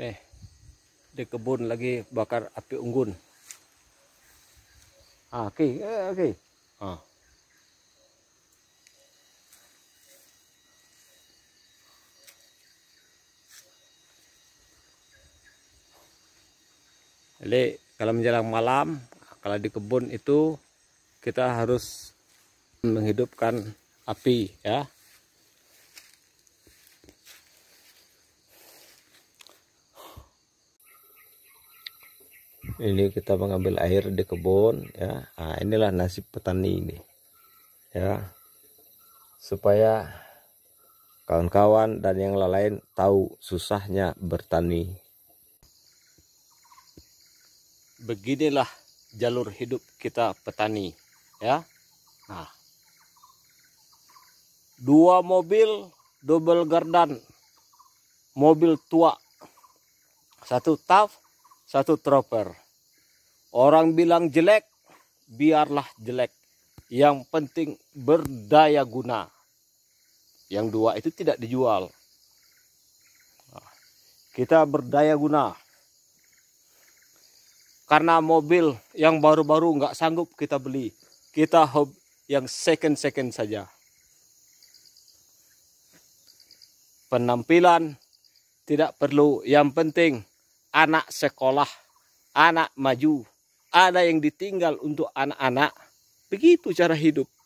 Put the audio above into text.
Nih, eh, di kebun lagi bakar api unggun. Ah, oke, okay, eh, oke. Okay. Ah. Jadi kalau menjelang malam, kalau di kebun itu kita harus menghidupkan api ya. ini kita mengambil air di kebun ya nah, inilah nasib petani ini ya supaya kawan-kawan dan yang lain tahu susahnya bertani beginilah jalur hidup kita petani ya nah dua mobil double gardan mobil tua satu taf satu troper. Orang bilang jelek, biarlah jelek. Yang penting berdaya guna. Yang dua itu tidak dijual. Nah, kita berdaya guna. Karena mobil yang baru-baru nggak sanggup kita beli. Kita hub yang second-second saja. Penampilan tidak perlu. Yang penting anak sekolah, anak maju ada yang ditinggal untuk anak-anak. Begitu cara hidup.